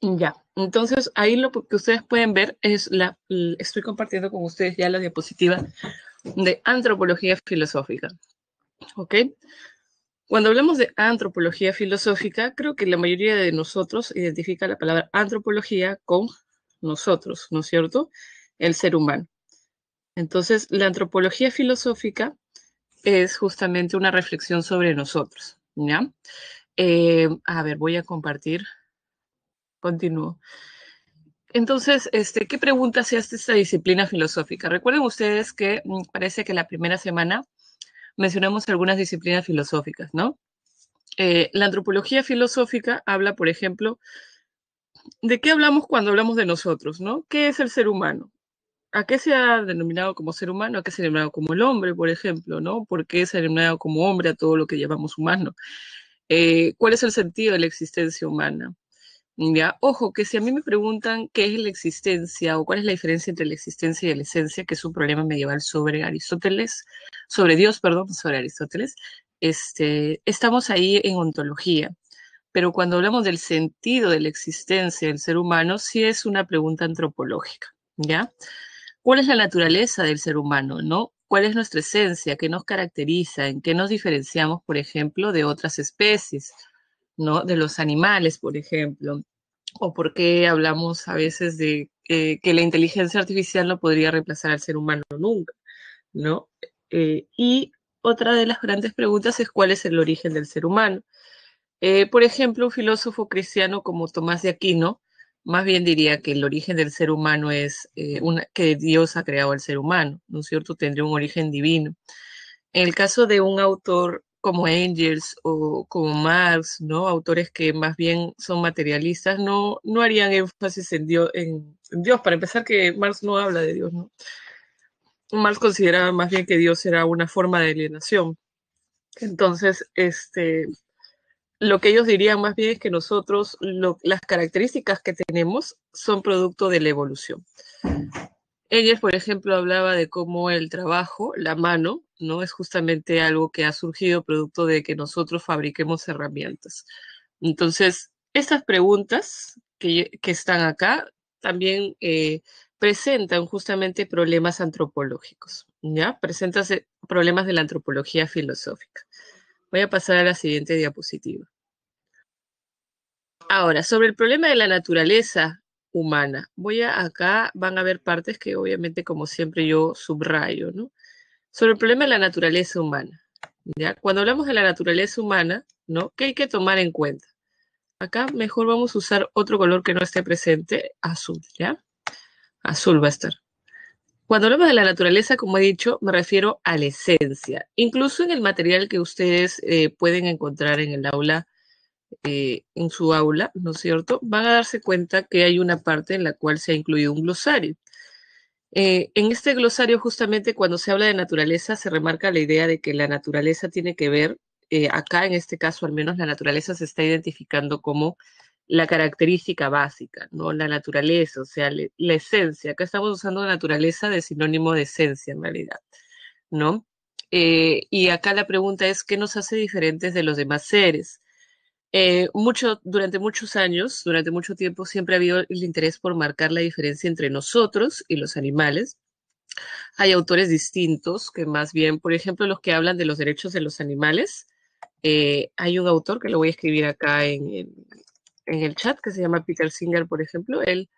Ya, entonces ahí lo que ustedes pueden ver es la, estoy compartiendo con ustedes ya la diapositiva de antropología filosófica. ¿Ok? Cuando hablamos de antropología filosófica, creo que la mayoría de nosotros identifica la palabra antropología con nosotros, ¿no es cierto? El ser humano. Entonces, la antropología filosófica es justamente una reflexión sobre nosotros, ¿ya? Eh, a ver, voy a compartir Continúo. Entonces, este, ¿qué pregunta se hace esta disciplina filosófica? Recuerden ustedes que mm, parece que la primera semana mencionamos algunas disciplinas filosóficas, ¿no? Eh, la antropología filosófica habla, por ejemplo, de qué hablamos cuando hablamos de nosotros, ¿no? ¿Qué es el ser humano? ¿A qué se ha denominado como ser humano? ¿A qué se ha denominado como el hombre, por ejemplo, ¿no? ¿Por qué se ha denominado como hombre a todo lo que llamamos humano? Eh, ¿Cuál es el sentido de la existencia humana? ojo, que si a mí me preguntan qué es la existencia o cuál es la diferencia entre la existencia y la esencia, que es un problema medieval sobre Aristóteles, sobre Dios, perdón, sobre Aristóteles, este, estamos ahí en ontología. Pero cuando hablamos del sentido de la existencia del ser humano, sí es una pregunta antropológica, ¿ya? ¿Cuál es la naturaleza del ser humano, no? ¿Cuál es nuestra esencia? ¿Qué nos caracteriza? ¿En qué nos diferenciamos, por ejemplo, de otras especies? ¿no? De los animales, por ejemplo, o por qué hablamos a veces de eh, que la inteligencia artificial no podría reemplazar al ser humano nunca, ¿no? Eh, y otra de las grandes preguntas es cuál es el origen del ser humano. Eh, por ejemplo, un filósofo cristiano como Tomás de Aquino, más bien diría que el origen del ser humano es una, que Dios ha creado al ser humano, ¿no es cierto? Tendría un origen divino. En el caso de un autor como Angels o como Marx, ¿no? Autores que más bien son materialistas, no, no harían énfasis en Dios, para empezar que Marx no habla de Dios, ¿no? Marx consideraba más bien que Dios era una forma de alienación. Entonces, este, lo que ellos dirían más bien es que nosotros, las características que tenemos son producto de la evolución. ellos por ejemplo, hablaba de cómo el trabajo, la mano, ¿no? Es justamente algo que ha surgido producto de que nosotros fabriquemos herramientas. Entonces, estas preguntas que, están acá también eh, presentan justamente problemas antropológicos, ¿ya? Presentan eh, problemas de la antropología filosófica. Voy a pasar a la siguiente diapositiva. Ahora, sobre el problema de la naturaleza humana, voy a acá, van a ver partes que obviamente como siempre yo subrayo, ¿no? sobre el problema de la naturaleza humana. ¿ya? Cuando hablamos de la naturaleza humana, ¿no? ¿Qué hay que tomar en cuenta? Acá mejor vamos a usar otro color que no esté presente, azul, ¿ya? Azul va a estar. Cuando hablamos de la naturaleza, como he dicho, me refiero a la esencia. Incluso en el material que ustedes eh, pueden encontrar en el aula, eh, en su aula, ¿no es cierto? Van a darse cuenta que hay una parte en la cual se ha incluido un glosario. Eh, en este glosario, justamente cuando se habla de naturaleza, se remarca la idea de que la naturaleza tiene que ver, eh, acá en este caso al menos, la naturaleza se está identificando como la característica básica, ¿no? La naturaleza, o sea, la esencia. Acá estamos usando naturaleza de sinónimo de esencia en realidad, ¿no? Eh, y acá la pregunta es, ¿qué nos hace diferentes de los demás seres? Eh, durante muchos años, durante mucho tiempo, siempre ha habido el interés por marcar la diferencia entre nosotros y los animales. Hay autores distintos que más bien, por ejemplo, los que hablan de los derechos de los animales. Eh, hay un autor que lo voy a escribir acá en, el chat, que se llama Peter Singer, por ejemplo. Él,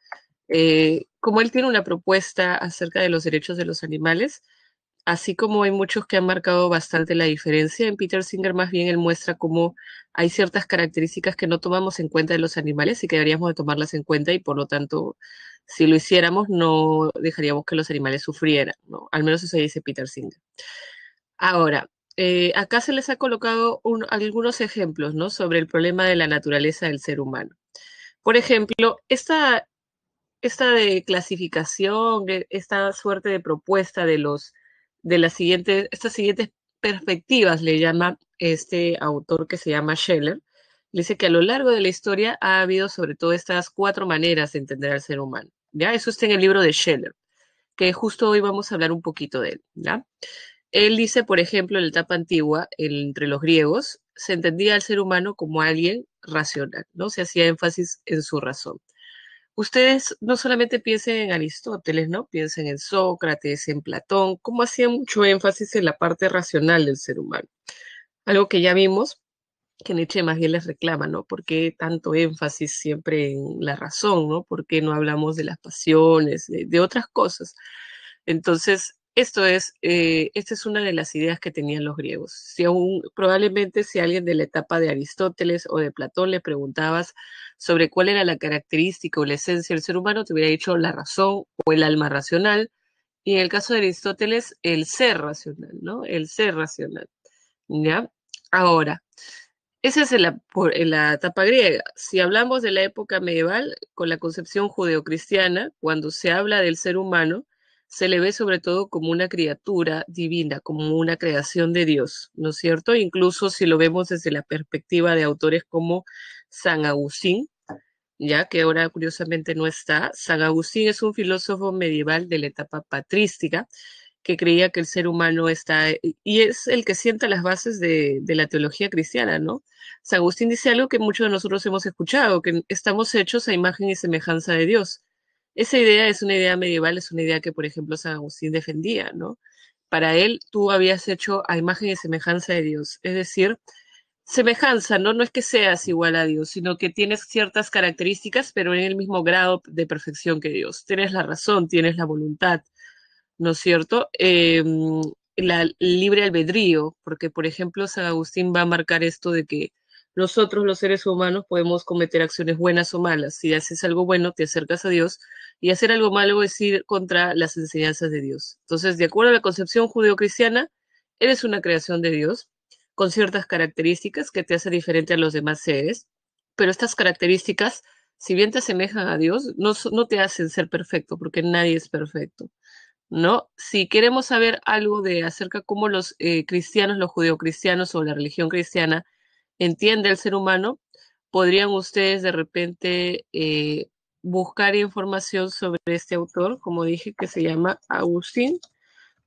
eh, como él tiene una propuesta acerca de los derechos de los animales, así como hay muchos que han marcado bastante la diferencia, en Peter Singer más bien él muestra cómo hay ciertas características que no tomamos en cuenta de los animales y que deberíamos de tomarlas en cuenta y por lo tanto, si lo hiciéramos, no dejaríamos que los animales sufrieran, Al menos eso dice Peter Singer. Ahora, eh, acá se les ha colocado algunos ejemplos, ¿no? Sobre el problema de la naturaleza del ser humano. Por ejemplo, esta, esta de clasificación, e, esta suerte de propuesta de los de las siguientes, estas siguientes perspectivas, le llama este autor que se llama Scheller. Dice que a lo largo de la historia ha habido sobre todo estas cuatro maneras de entender al ser humano. ¿ya? Eso está en el libro de Scheller, que justo hoy vamos a hablar un poquito de él. Él dice, por ejemplo, en la etapa antigua, entre los griegos, se entendía al ser humano como alguien racional, ¿no? Se hacía énfasis en su razón ustedes no solamente piensen en Aristóteles, ¿no? Piensen en Sócrates, en Platón, como hacían mucho énfasis en la parte racional del ser humano. Algo que ya vimos que Nietzsche más bien les reclama, ¿no? ¿Por qué tanto énfasis siempre en la razón, ¿no? ¿Por qué no hablamos de las pasiones, de otras cosas? Entonces, esto es, eh, esta es una de las ideas que tenían los griegos. Si aún, probablemente si alguien de la etapa de Aristóteles o de Platón le preguntabas sobre cuál era la característica o la esencia del ser humano, te hubiera dicho la razón o el alma racional. Y en el caso de Aristóteles, el ser racional, ¿no? El ser racional. ¿Ya? Ahora, esa es la, la, etapa griega. Si hablamos de la época medieval, con la concepción judeocristiana, cuando se habla del ser humano, se le ve sobre todo como una criatura divina, como una creación de Dios, ¿no es cierto? Incluso si lo vemos desde la perspectiva de autores como San Agustín, ya que ahora curiosamente no está, San Agustín es un filósofo medieval de la etapa patrística que creía que el ser humano está, eh, y es el que sienta las bases de, la teología cristiana, ¿no? San Agustín dice algo que muchos de nosotros hemos escuchado, que estamos hechos a imagen y semejanza de Dios esa idea es una idea medieval, es una idea que, por ejemplo, San Agustín defendía, ¿no? Para él, tú habías hecho a imagen y semejanza de Dios, es decir, semejanza, ¿no? No es que seas igual a Dios, sino que tienes ciertas características, pero en el mismo grado de perfección que Dios. Tienes la razón, tienes la voluntad, ¿no es cierto? el em, libre albedrío, porque por ejemplo San Agustín va a marcar esto de que nosotros los seres humanos podemos cometer acciones buenas o malas. Si haces algo bueno, te acercas a Dios y hacer algo malo es ir contra las enseñanzas de Dios. Entonces, de acuerdo a la concepción judeocristiana, eres una creación de Dios con ciertas características que te hacen diferente a los demás seres, pero estas características, si bien te asemejan a Dios, no, no te hacen ser perfecto, porque nadie es perfecto. ¿no? Si queremos saber algo de acerca cómo los eh, cristianos, los judeocristianos o la religión cristiana entiende el ser humano, podrían ustedes de repente eh, buscar información sobre este autor, como dije, que se llama Agustín.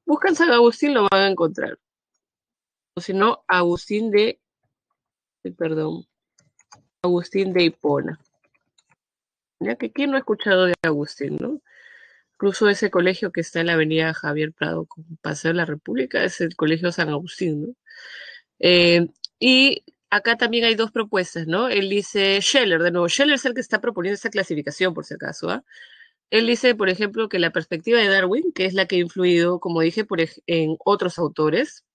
Buscan San Agustín, lo van a encontrar. O si no, Agustín de, perdón, Agustín de Hipona. Ya que quién no ha escuchado de Agustín, ¿no? Incluso ese colegio que está en la avenida Javier Prado, con Paseo de la República, es el Colegio San Agustín, ¿no? Eh, y acá también hay dos propuestas, ¿no? Él dice, Scheller, de nuevo, Scheller es el que está proponiendo esa clasificación, por si acaso. ¿ah? Él dice, por ejemplo, que la perspectiva de Darwin, que es la que ha influido, como dije, por, en otros autores,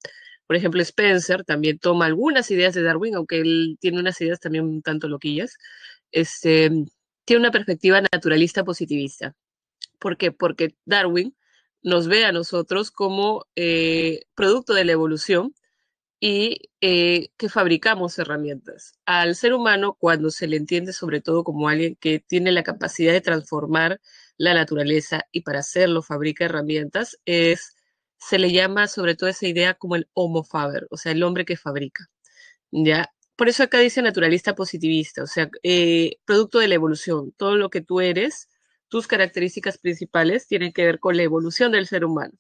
por ejemplo, Spencer también toma algunas ideas de Darwin, aunque él tiene unas ideas también un tanto loquillas, este, tiene una perspectiva naturalista positivista. ¿Por qué? Porque Darwin nos ve a nosotros como eh, producto de la evolución, y eh, que fabricamos herramientas. Al ser humano, cuando se le entiende sobre todo como alguien que tiene la capacidad de transformar la naturaleza y para hacerlo fabrica herramientas, es, se le llama sobre todo esa idea como el homo faber, o sea, el hombre que fabrica. ¿ya? Por eso acá dice naturalista positivista, o sea, eh, producto de la evolución, todo lo que tú eres, tus características principales tienen que ver con la evolución del ser humano.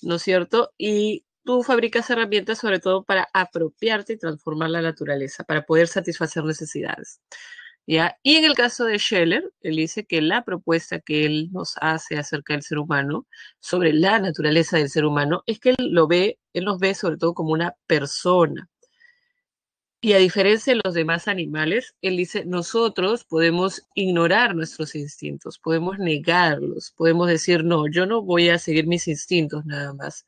¿no es cierto? Y tú fabricas herramientas sobre todo para apropiarte y transformar la naturaleza, para poder satisfacer necesidades. ¿Ya? Y en el caso de Scheller, él dice que la propuesta que él nos hace acerca del ser humano, sobre la naturaleza del ser humano, es que él lo ve, él nos ve sobre todo como una persona. Y a diferencia de los demás animales, él dice, nosotros podemos ignorar nuestros instintos, podemos negarlos, podemos decir, no, yo no voy a seguir mis instintos nada más,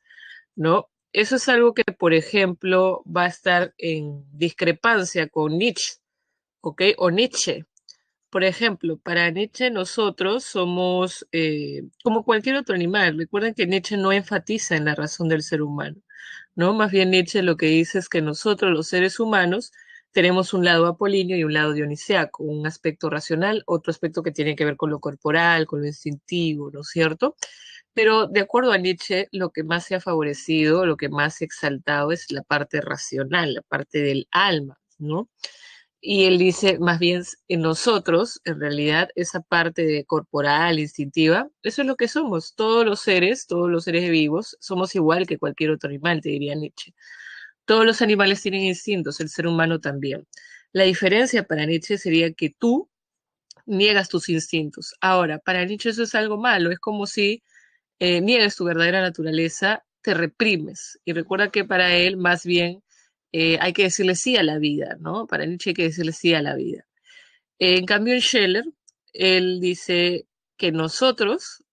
¿no? Eso es algo que, por ejemplo, va a estar en discrepancia con Nietzsche, ¿ok? O Nietzsche. Por ejemplo, para Nietzsche nosotros somos eh, como cualquier otro animal. Recuerden que Nietzsche no enfatiza en la razón del ser humano, ¿no? Más bien Nietzsche lo que dice es que nosotros, los seres humanos, tenemos un lado apolíneo y un lado dionisiaco, un aspecto racional, otro aspecto que tiene que ver con lo corporal, con lo instintivo, ¿no es cierto? Pero de acuerdo a Nietzsche, lo que más se ha favorecido, lo que más se ha exaltado es la parte racional, la parte del alma, ¿no? Y él dice, más bien en nosotros, en realidad, esa parte corporal, instintiva, eso es lo que somos. Todos los seres, todos los seres vivos, somos igual que cualquier otro animal, te diría Nietzsche. Todos los animales tienen instintos, el ser humano también. La diferencia para Nietzsche sería que tú niegas tus instintos. Ahora, para Nietzsche eso es algo malo, es como si eh, niegues tu verdadera naturaleza, te reprimes. Y recuerda que para él, más bien, eh, hay que decirle sí a la vida, ¿no? Para Nietzsche hay que decirle sí a la vida. En cambio, en Scheller, él dice que nosotros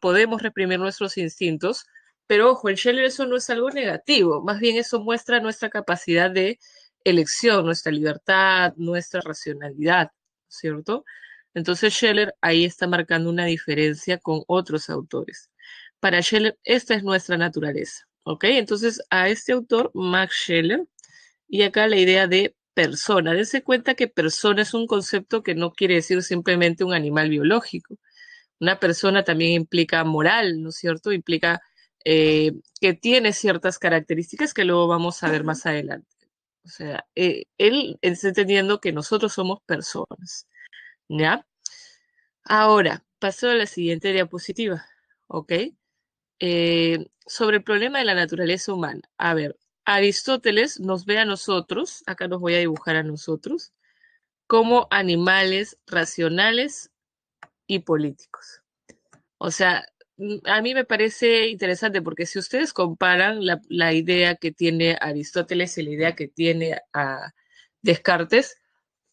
podemos reprimir nuestros instintos, pero ojo, en Scheller eso no es algo negativo, más bien eso muestra nuestra capacidad de elección, nuestra libertad, nuestra racionalidad, ¿cierto? Entonces Scheller ahí está marcando una diferencia con otros autores. Para Scheller, esta es nuestra naturaleza. ¿Ok? Entonces, a este autor, Max Scheller, y acá la idea de persona. Dense cuenta que persona es un concepto que no quiere decir simplemente un animal biológico. Una persona también implica moral, ¿no es cierto? Implica eh, que tiene ciertas características que luego vamos a ver más adelante. O sea, eh, él está entendiendo que nosotros somos personas. ¿Ya? Ahora, paso a la siguiente diapositiva. ¿Ok? Eh, sobre el problema de la naturaleza humana. A ver, Aristóteles nos ve a nosotros, acá nos voy a dibujar a nosotros, como animales racionales y políticos. O sea, mm, a mí me parece interesante porque si ustedes comparan la, idea que tiene Aristóteles y la idea que tiene a Descartes,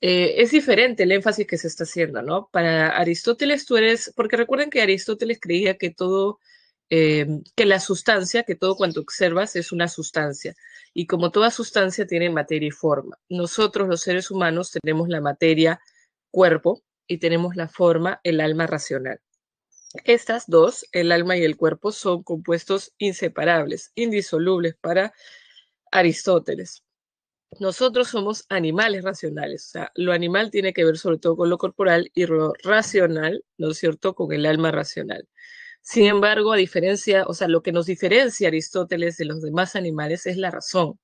eh, es diferente el énfasis que se está haciendo, ¿no? Para Aristóteles tú eres, porque recuerden que Aristóteles creía que todo Em, que la sustancia, que todo cuanto observas es una sustancia. Y como toda sustancia tiene materia y forma. Nosotros los seres humanos tenemos la materia cuerpo y tenemos la forma el alma racional. Estas dos, el alma y el cuerpo, son compuestos inseparables, indisolubles para Aristóteles. Nosotros somos animales racionales, o sea, lo animal tiene que ver sobre todo con lo corporal y lo racional, ¿no es cierto?, con el alma racional. Sin embargo, a diferencia, o sea, lo que nos diferencia a Aristóteles de los demás animales es la razón.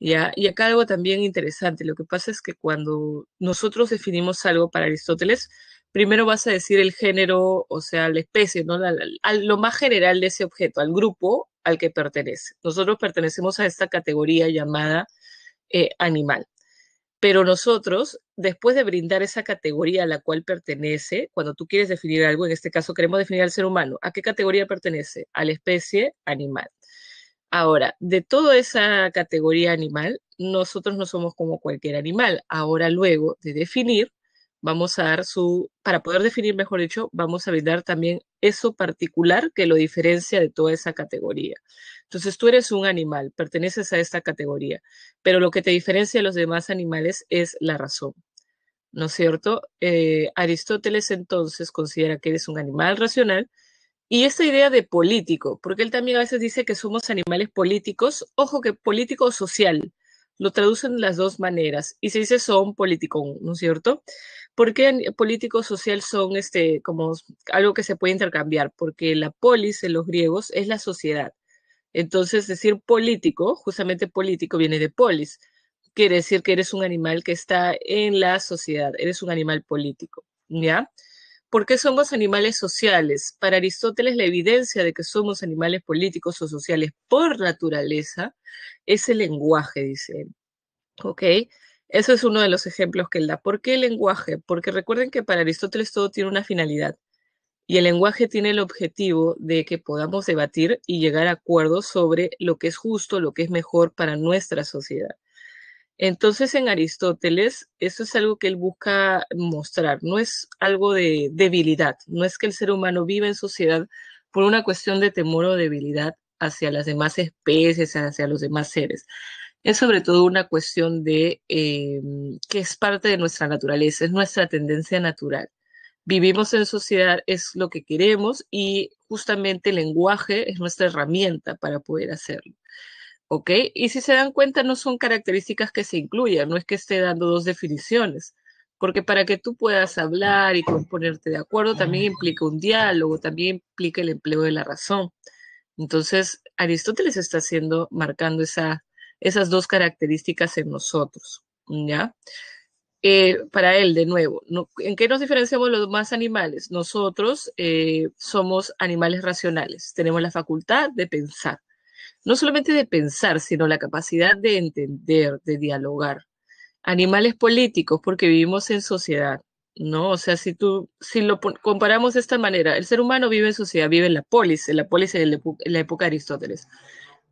¿ya? Y acá algo también interesante, lo que pasa es que cuando nosotros definimos algo para Aristóteles, primero vas a decir el género, o sea, la especie, ¿no? lo más general de ese objeto, al grupo al que pertenece. Nosotros pertenecemos a esta categoría llamada eh, animal. Pero nosotros, después de brindar esa categoría a la cual pertenece, cuando tú quieres definir algo, en este caso queremos definir al ser humano, ¿a qué categoría pertenece? A la especie animal. Ahora, de toda esa categoría animal, nosotros no somos como cualquier animal. Ahora, luego de definir, vamos a dar su, para poder definir, mejor dicho, vamos a brindar también eso particular que lo diferencia de toda esa categoría. Entonces tú eres un animal, perteneces a esta categoría, pero lo que te diferencia de los demás animales es la razón. ¿No es cierto? Eh, Aristóteles entonces considera que eres un animal racional y esta idea de político, porque él también a veces dice que somos animales políticos, ojo que político o social, lo traducen de las dos maneras y se dice son político, ¿no es cierto? ¿Por qué político social son este, como algo que se puede intercambiar? Porque la polis en los griegos es la sociedad. Entonces, decir político, justamente político, viene de polis. Quiere decir que eres un animal que está en la sociedad, eres un animal político. ¿Ya? ¿Por qué somos animales sociales? Para Aristóteles, la evidencia de que somos animales políticos o sociales por naturaleza es el lenguaje, dice él. ¿Ok? Eso es uno de los ejemplos que él da. ¿Por qué el lenguaje? Porque recuerden que para Aristóteles todo tiene una finalidad y el lenguaje tiene el objetivo de que podamos debatir y llegar a acuerdos sobre lo que es justo, lo que es mejor para nuestra sociedad. Entonces, en Aristóteles, eso es algo que él busca mostrar, no es algo de debilidad, no es que el ser humano viva en sociedad por una cuestión de temor o debilidad hacia las demás especies, hacia los demás seres es sobre todo una cuestión de eh, que es parte de nuestra naturaleza, es nuestra tendencia natural. Vivimos en sociedad, es lo que queremos y justamente el lenguaje es nuestra herramienta para poder hacerlo. ¿Ok? Y si se dan cuenta, no son características que se incluyan, no es que esté dando dos definiciones, porque para que tú puedas hablar y ponerte de acuerdo también implica un diálogo, también implica el empleo de la razón. Entonces, Aristóteles está haciendo, marcando esa esas dos características en nosotros, ¿ya? Eh, para él, de nuevo, ¿en qué nos diferenciamos los demás animales? Nosotros eh, somos animales racionales, tenemos la facultad de pensar, no solamente de pensar, sino la capacidad de entender, de dialogar. Animales políticos, porque vivimos en sociedad, ¿no? O sea, si tú, si lo comparamos de esta manera, el ser humano vive en sociedad, vive en la polis, en la polis en la época de Aristóteles.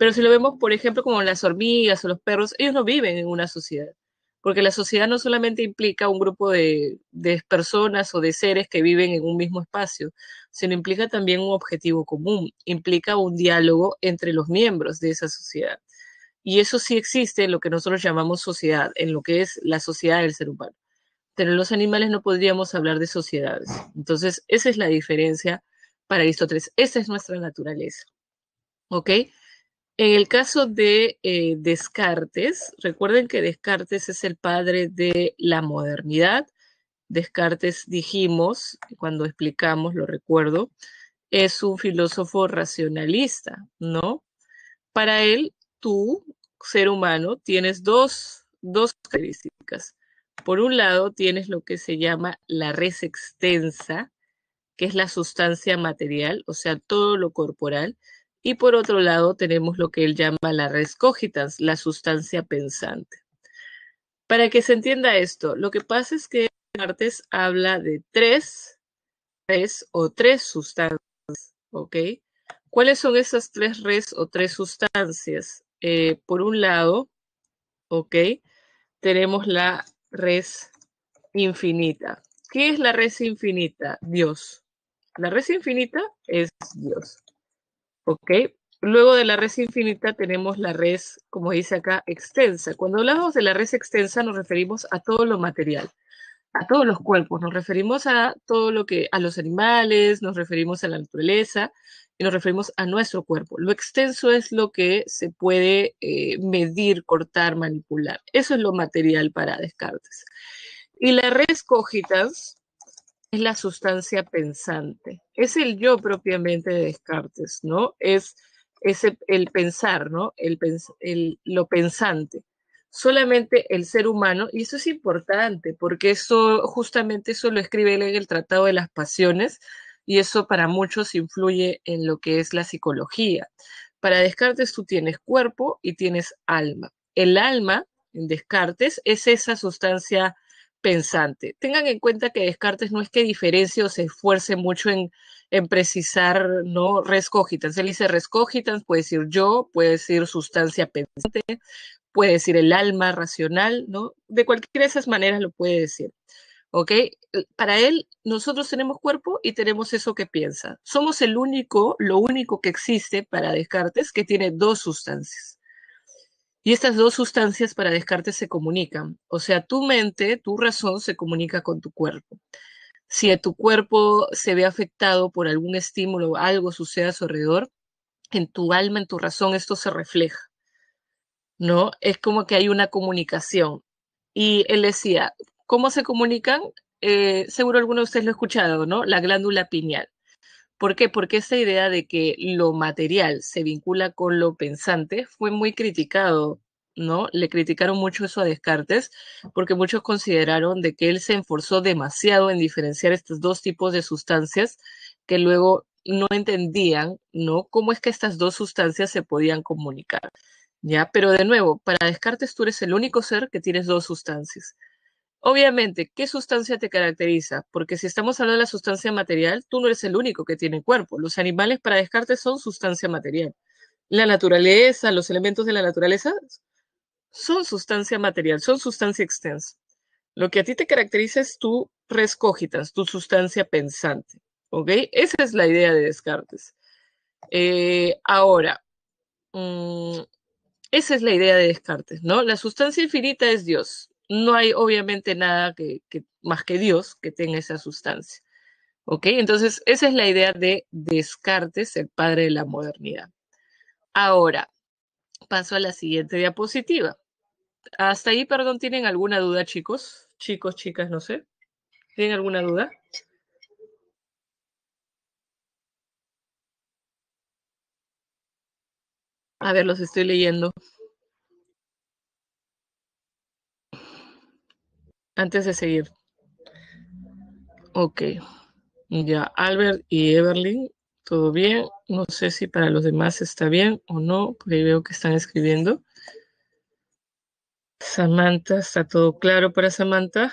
Pero si lo vemos, por ejemplo, como las hormigas o los perros, ellos no viven en una sociedad, porque la sociedad no solamente implica un grupo de, personas o de seres que viven en un mismo espacio, sino implica también un objetivo común, implica un diálogo entre los miembros de esa sociedad. Y eso sí existe en lo que nosotros llamamos sociedad, en lo que es la sociedad del ser humano. Pero los animales no podríamos hablar de sociedades. Entonces, esa es la diferencia para Aristóteles. Esa es nuestra naturaleza. ¿Ok? En el caso de eh, Descartes, recuerden que Descartes es el padre de la modernidad. Descartes dijimos, cuando explicamos, lo recuerdo, es un filósofo racionalista, ¿no? Para él, tú, ser humano, tienes dos, dos características. Por un lado, tienes lo que se llama la res extensa, que es la sustancia material, o sea, todo lo corporal, y por otro lado tenemos lo que él llama la res cogitans, la sustancia pensante. Para que se entienda esto, lo que pasa es que Martes habla de tres, tres o tres sustancias, ¿ok? ¿Cuáles son esas tres res o tres sustancias? Eh, por un lado, ¿ok? Tenemos la res infinita. ¿Qué es la res infinita? Dios. La res infinita es Dios. ¿ok? Luego de la res infinita tenemos la res, como dice acá, extensa. Cuando hablamos de la res extensa nos referimos a todo lo material, a todos los cuerpos, nos referimos a todo lo que, a los animales, nos referimos a la naturaleza y nos referimos a nuestro cuerpo. Lo extenso es lo que se puede eh, medir, cortar, manipular. Eso es lo material para Descartes. Y la res cogitans es la sustancia pensante. Es el yo propiamente de Descartes, ¿no? Es, es el, pensar, ¿no? El, lo pensante. Solamente el ser humano, y eso es importante, porque eso, justamente eso lo escribe él en el Tratado de las Pasiones, y eso para muchos influye en lo que es la psicología. Para Descartes tú tienes cuerpo y tienes alma. El alma, en Descartes, es esa sustancia pensante. Tengan en cuenta que Descartes no es que diferencie o se esfuerce mucho en, precisar, ¿no? Rescogitans. Él dice rescogitans, puede decir yo, puede decir sustancia pensante, puede decir el alma racional, ¿no? De cualquiera de esas maneras lo puede decir. ¿Ok? Para él, nosotros tenemos cuerpo y tenemos eso que piensa. Somos el único, lo único que existe para Descartes que tiene dos sustancias. Y estas dos sustancias para descarte se comunican. O sea, tu mente, tu razón se comunica con tu cuerpo. Si tu cuerpo se ve afectado por algún estímulo, algo sucede a su alrededor, en tu alma, en tu razón, esto se refleja. ¿No? Es como que hay una comunicación. Y él decía, ¿cómo se comunican? Eh, seguro alguno de ustedes lo ha escuchado, ¿no? La glándula pineal. ¿Por qué? Porque esta idea de que lo material se vincula con lo pensante fue muy criticado, ¿no? Le criticaron mucho eso a Descartes, porque muchos consideraron de que él se enforzó demasiado en diferenciar estos dos tipos de sustancias que luego no entendían, ¿no? Cómo es que estas dos sustancias se podían comunicar, ¿ya? Pero de nuevo, para Descartes tú eres el único ser que tienes dos sustancias. Obviamente, ¿qué sustancia te caracteriza? Porque si estamos hablando de la sustancia material, tú no eres el único que tiene cuerpo. Los animales para Descartes son sustancia material. La naturaleza, los elementos de la naturaleza son sustancia material, son sustancia extensa. Lo que a ti te caracteriza es tu res tu sustancia pensante. ¿Ok? Esa es la idea de Descartes. Eh, ahora, mm, esa es la idea de Descartes, ¿no? La sustancia infinita es Dios no hay obviamente nada que, más que Dios que tenga esa sustancia. ¿Ok? Entonces, esa es la idea de Descartes, el padre de la modernidad. Ahora, paso a la siguiente diapositiva. Hasta ahí, perdón, ¿tienen alguna duda, chicos? Chicos, chicas, no sé. ¿Tienen alguna duda? A ver, los estoy leyendo. antes de seguir. Ok. Ya, Albert y Evelyn todo bien. No sé si para los demás está bien o no, porque veo que están escribiendo. Samantha, ¿está todo claro para Samantha?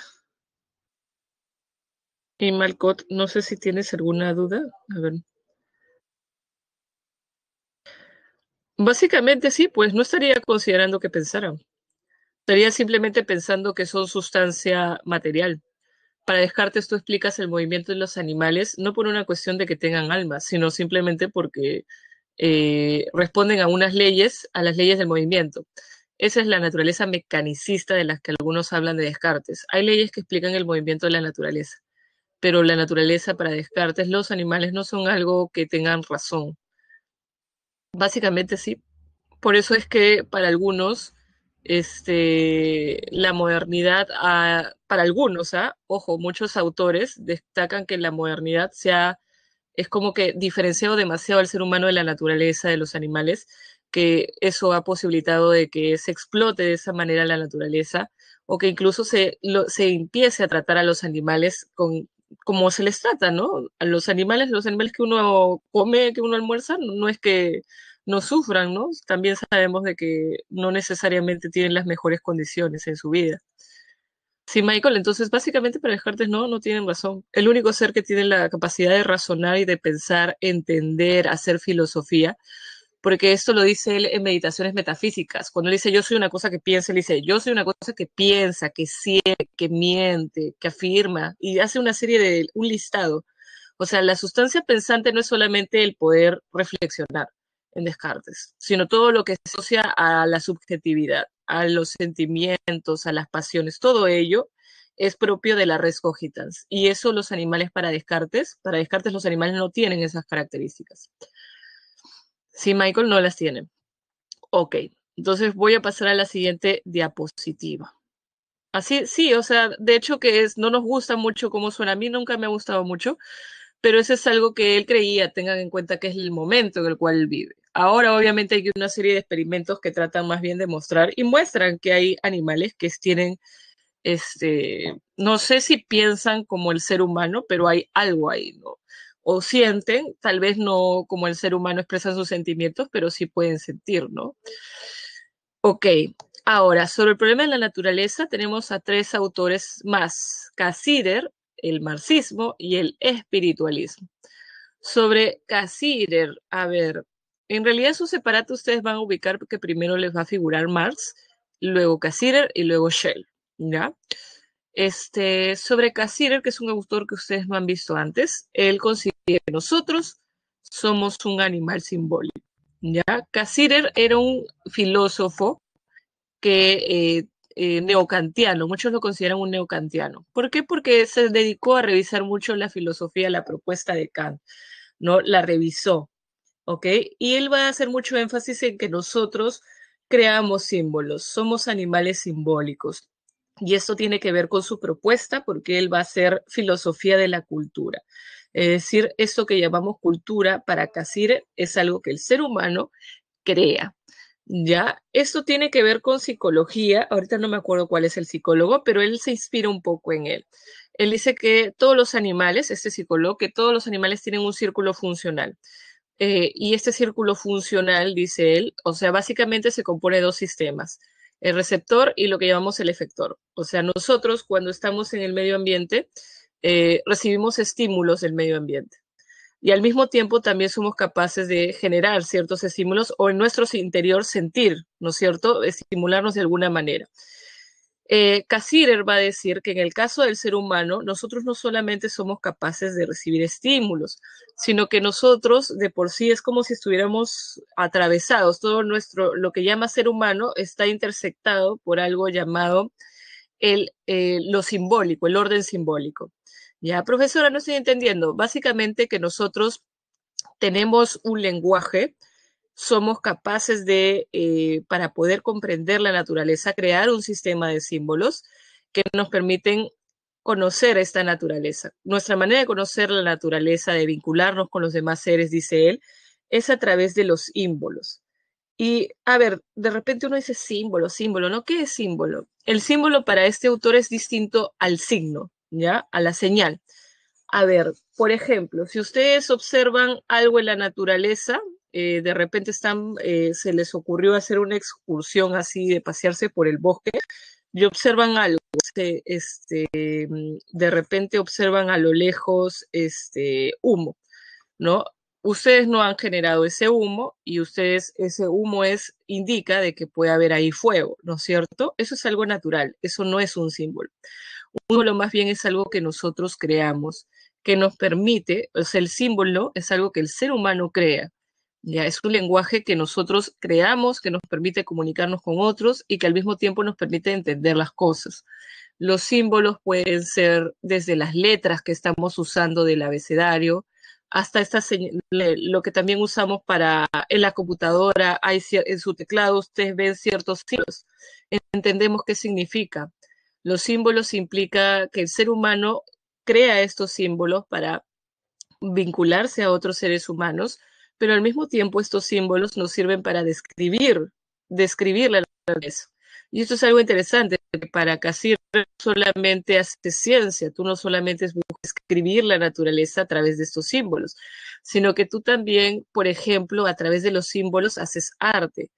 Y Malcott, no sé si tienes alguna duda. A ver. Básicamente sí, pues no estaría considerando que pensaran. Estaría simplemente pensando que son sustancia material. Para Descartes tú explicas el movimiento de los animales no por una cuestión de que tengan alma, sino simplemente porque eh, responden a unas leyes, a las leyes del movimiento. Esa es la naturaleza mecanicista de las que algunos hablan de Descartes. Hay leyes que explican el movimiento de la naturaleza, pero la naturaleza para Descartes, los animales no son algo que tengan razón. Básicamente sí. Por eso es que para algunos este, la modernidad para algunos, ¿ah? ojo, muchos autores destacan que la modernidad es como que diferenciado demasiado al ser humano de la naturaleza, de los animales, que eso ha posibilitado de que se explote de esa manera la naturaleza o que incluso se, se empiece a tratar a los animales como se les trata, ¿no? A los animales, los animales que uno come, que uno almuerza, no es que no sufran, ¿no? También sabemos de que no necesariamente tienen las mejores condiciones en su vida. Sí, Michael, entonces básicamente para Descartes no, no tienen razón. El único ser que tiene la capacidad de razonar y de pensar, entender, hacer filosofía, porque esto lo dice él en Meditaciones Metafísicas. Cuando él dice yo soy una cosa que piensa, él dice yo soy una cosa que piensa, que siente, que miente, que afirma, y hace una serie de, un listado. O sea, la sustancia pensante no es solamente el poder reflexionar, en Descartes, sino todo lo que se asocia a la subjetividad, a los sentimientos, a las pasiones, todo ello es propio de la res cogitans. Y eso los animales para Descartes, para Descartes los animales no tienen esas características. Sí, Michael, no las tienen. Ok, entonces voy a pasar a la siguiente diapositiva. Así, sí, o sea, de hecho que es, no nos gusta mucho cómo suena. A mí nunca me ha gustado mucho, pero eso es algo que él creía, tengan en cuenta que es el momento en el cual vive. Ahora obviamente hay una serie de experimentos que tratan más bien de mostrar y muestran que hay animales que tienen, este, no sé si piensan como el ser humano, pero hay algo ahí, ¿no? O sienten, tal vez no como el ser humano expresan sus sentimientos, pero sí pueden sentir, ¿no? Ok, ahora, sobre el problema de la naturaleza tenemos a tres autores más, Casider, el marxismo y el espiritualismo. Sobre Cassirer, a ver, en realidad su separado ustedes van a ubicar porque primero les va a figurar Marx, luego Cassirer y luego Shell, ¿ya? Este, sobre Cassirer, que es un autor que ustedes no han visto antes, él considera que nosotros somos un animal simbólico, ¿ya? Cassirer era un filósofo que eh, eh, neocantiano, muchos lo consideran un neocantiano. ¿Por qué? Porque se dedicó a revisar mucho la filosofía, la propuesta de Kant, ¿no? La revisó, ¿ok? Y él va a hacer mucho énfasis en que nosotros creamos símbolos, somos animales simbólicos. Y esto tiene que ver con su propuesta porque él va a hacer filosofía de la cultura. Es decir, esto que llamamos cultura para Casir es algo que el ser humano crea. ¿ya? Esto tiene que ver con psicología, ahorita no me acuerdo cuál es el psicólogo, pero él se inspira un poco en él. Él dice que todos los animales, este psicólogo, que todos los animales tienen un círculo funcional. Eh, y este círculo funcional, dice él, o sea, básicamente se compone de dos sistemas, el receptor y lo que llamamos el efector. O sea, nosotros cuando estamos en el medio ambiente, eh, recibimos estímulos del medio ambiente y al mismo tiempo también somos capaces de generar ciertos estímulos o en nuestro interior sentir, ¿no es cierto?, estimularnos de alguna manera. Eh, va a decir que en el caso del ser humano, nosotros no solamente somos capaces de recibir estímulos, sino que nosotros de por sí es como si estuviéramos atravesados. Todo nuestro, lo que llama ser humano está intersectado por algo llamado el, eh, lo simbólico, el orden simbólico. Ya, profesora, no estoy entendiendo. Básicamente que nosotros tenemos un lenguaje, somos capaces de, eh, para poder comprender la naturaleza, crear un sistema de símbolos que nos permiten conocer esta naturaleza. Nuestra manera de conocer la naturaleza, de vincularnos con los demás seres, dice él, es a través de los símbolos. Y a ver, de repente uno dice símbolo, símbolo, ¿no? ¿Qué es símbolo? El símbolo para este autor es distinto al signo. ¿ya? A la señal. A ver, por ejemplo, si ustedes observan algo en la naturaleza, eh, de repente están, eh, se les ocurrió hacer una excursión así de pasearse por el bosque y observan algo. este, de repente observan a lo lejos este, humo, ¿no? Ustedes no han generado ese humo y ustedes ese humo es indica de que puede haber ahí fuego, ¿no es cierto? Eso es algo natural, eso no es un símbolo. Un símbolo más bien es algo que nosotros creamos, que nos permite, o sea, el símbolo es algo que el ser humano crea. Ya, es un lenguaje que nosotros creamos, que nos permite comunicarnos con otros y que al mismo tiempo nos permite entender las cosas. Los símbolos pueden ser desde las letras que estamos usando del abecedario hasta esta lo que también usamos para en la computadora, hay en su teclado ustedes ven ciertos símbolos. Entendemos qué significa. Los símbolos implica que el ser humano crea estos símbolos para vincularse a otros seres humanos, pero al mismo tiempo estos símbolos nos sirven para describir, describir la naturaleza. Y esto es algo interesante, para Casir no solamente haces ciencia, tú no solamente buscas escribir la naturaleza a través de estos símbolos, sino que tú también, por ejemplo, a través de los símbolos haces arte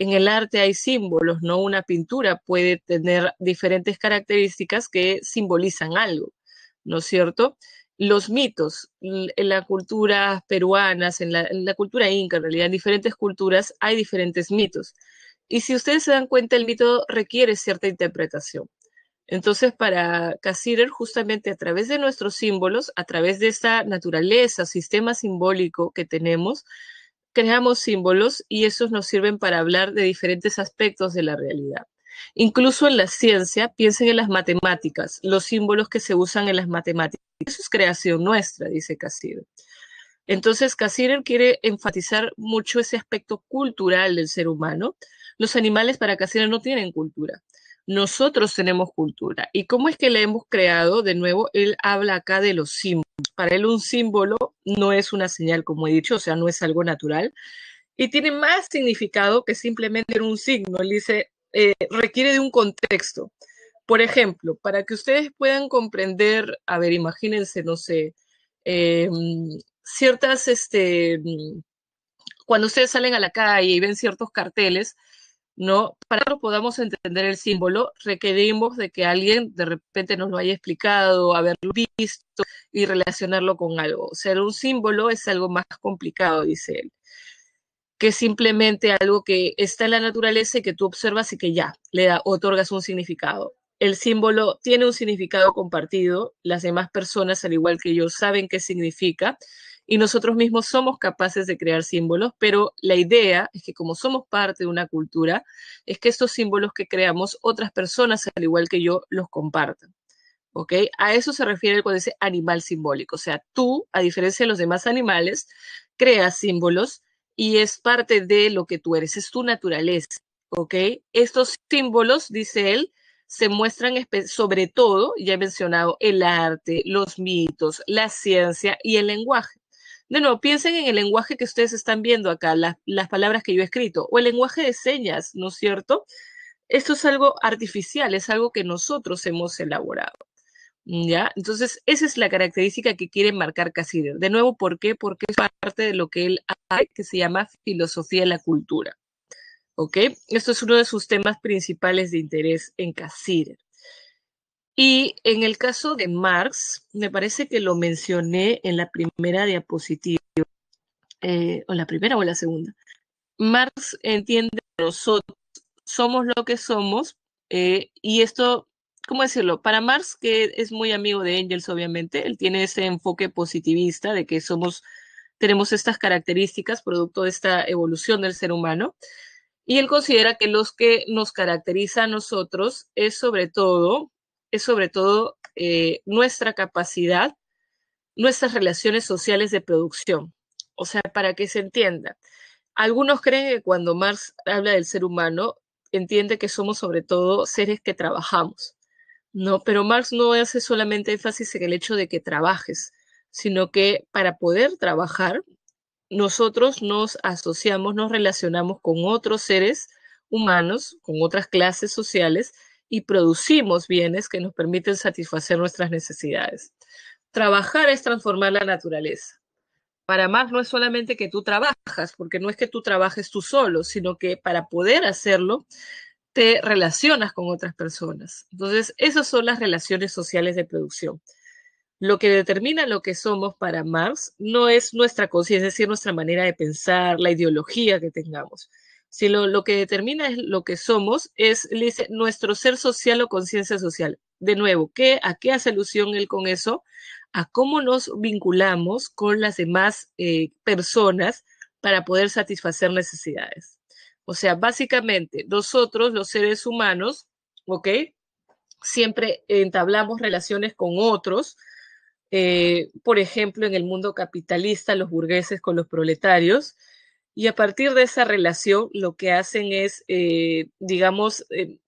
en el arte hay símbolos, ¿no? Una pintura puede tener diferentes características que simbolizan algo, ¿no es cierto? Los mitos, en la cultura peruanas, en la, cultura inca, en realidad, en diferentes culturas hay diferentes mitos. Y si ustedes se dan cuenta, el mito requiere cierta interpretación. Entonces, para Casirer, justamente a través de nuestros símbolos, a través de esta naturaleza, sistema simbólico que tenemos, creamos símbolos y esos nos sirven para hablar de diferentes aspectos de la realidad. Incluso en la ciencia, piensen en las matemáticas, los símbolos que se usan en las matemáticas. Eso es creación nuestra, dice Cassir. Entonces, Cassirer quiere enfatizar mucho ese aspecto cultural del ser humano. Los animales para Cassirer no tienen cultura nosotros tenemos cultura. ¿Y cómo es que la hemos creado? De nuevo, él habla acá de los símbolos. Para él un símbolo no es una señal, como he dicho, o sea, no es algo natural. Y tiene más significado que simplemente un signo. Él dice, eh, requiere de un contexto. Por ejemplo, para que ustedes puedan comprender, a ver, imagínense, no sé, em, ciertas, este, mm, cuando ustedes salen a la calle y ven ciertos carteles, ¿no? Para que podamos entender el símbolo, requerimos de que alguien de repente nos lo haya explicado, haberlo visto y relacionarlo con algo. Ser un símbolo es algo más complicado, dice él, que simplemente algo que está en la naturaleza y que tú observas y que ya le otorgas un significado. El símbolo tiene un significado compartido, las demás personas, al igual que yo, saben qué significa, y nosotros mismos somos capaces de crear símbolos, pero la idea es que como somos parte de una cultura, es que estos símbolos que creamos otras personas, al igual que yo, los compartan. ¿ok? A eso se refiere cuando dice animal simbólico. O sea, tú, a diferencia de los demás animales, creas símbolos y es parte de lo que tú eres, es tu naturaleza, ¿ok? Estos símbolos, dice él, se muestran sobre todo, ya he mencionado, el arte, los mitos, la ciencia y el lenguaje. De nuevo, piensen en el lenguaje que ustedes están viendo acá, las palabras que yo he escrito, o el lenguaje de señas, ¿no es cierto? Esto es algo artificial, es algo que nosotros hemos elaborado. ¿Ya? Entonces, esa es la característica que quiere marcar Casider. De nuevo, ¿por qué? Porque es parte de lo que él hace, que se llama filosofía de la cultura. ¿Ok? Esto es uno de sus temas principales de interés en Casider. Y en el caso de Marx, me parece que lo mencioné en la primera diapositiva, eh, o la primera o la segunda. Marx entiende que nosotros somos lo que somos, eh, y esto, ¿cómo decirlo? Para Marx, que es muy amigo de Engels, obviamente, él tiene ese enfoque positivista de que somos, tenemos estas características producto de esta evolución del ser humano. Y él considera que los que nos caracteriza a nosotros es sobre todo es sobre todo eh, nuestra capacidad, nuestras relaciones sociales de producción. O sea, para que se entienda. Algunos creen que cuando Marx habla del ser humano, entiende que somos sobre todo seres que trabajamos. No, pero Marx no hace solamente énfasis en el hecho de que trabajes, sino que para poder trabajar, nosotros nos asociamos, nos relacionamos con otros seres humanos, con otras clases sociales, y producimos bienes que nos permiten satisfacer nuestras necesidades. Trabajar es transformar la naturaleza. Para Marx no es solamente que tú trabajas, porque no es que tú trabajes tú solo, sino que para poder hacerlo te relacionas con otras personas. Entonces, esas son las relaciones sociales de producción. Lo que determina lo que somos para Marx no es nuestra conciencia, es decir, nuestra manera de pensar, la ideología que tengamos, si lo, que determina es lo que somos, es nuestro ser social o conciencia social. De nuevo, ¿qué, ¿a qué hace alusión él con eso? A cómo nos vinculamos con las demás eh, personas para poder satisfacer necesidades. O sea, básicamente, nosotros, los seres humanos, ¿ok? Siempre entablamos relaciones con otros, eh, por ejemplo, en el mundo capitalista, los burgueses con los proletarios, y a partir de esa relación lo que hacen es, eh, digamos, eh,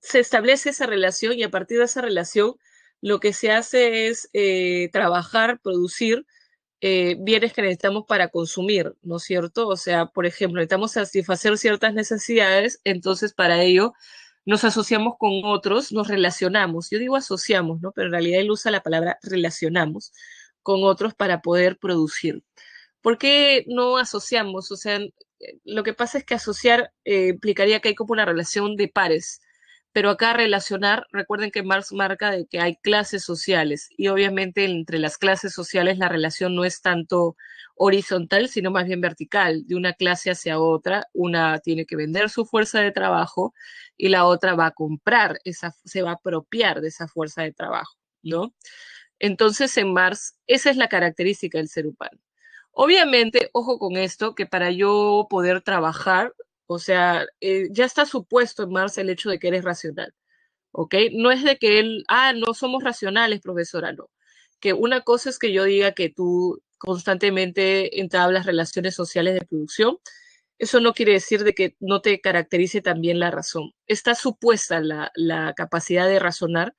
se establece esa relación y a partir de esa relación lo que se hace es eh, trabajar, producir bienes que necesitamos para consumir, ¿no es cierto? O sea, por ejemplo, necesitamos satisfacer ciertas necesidades, entonces para ello nos asociamos con otros, nos relacionamos. Yo digo asociamos, ¿no? Pero en realidad él usa la palabra relacionamos con otros para poder producir. ¿por qué no asociamos? O sea, lo que pasa es que asociar eh, implicaría que hay como una relación de pares, pero acá relacionar, recuerden que Marx marca de que hay clases sociales y obviamente entre las clases sociales la relación no es tanto horizontal, sino más bien vertical, de una clase hacia otra, una tiene que vender su fuerza de trabajo y la otra va a comprar, esa, se va a apropiar de esa fuerza de trabajo, ¿no? Entonces en Marx esa es la característica del ser humano, Obviamente, ojo con esto, que para yo poder trabajar, o sea, eh, ya está supuesto en Marx el hecho de que eres racional, ¿ok? No es de que él, ah, no somos racionales, profesora, no. Que una cosa es que yo diga que tú constantemente entablas relaciones sociales de producción, eso no quiere decir de que no te caracterice también la razón. Está supuesta la capacidad de razonar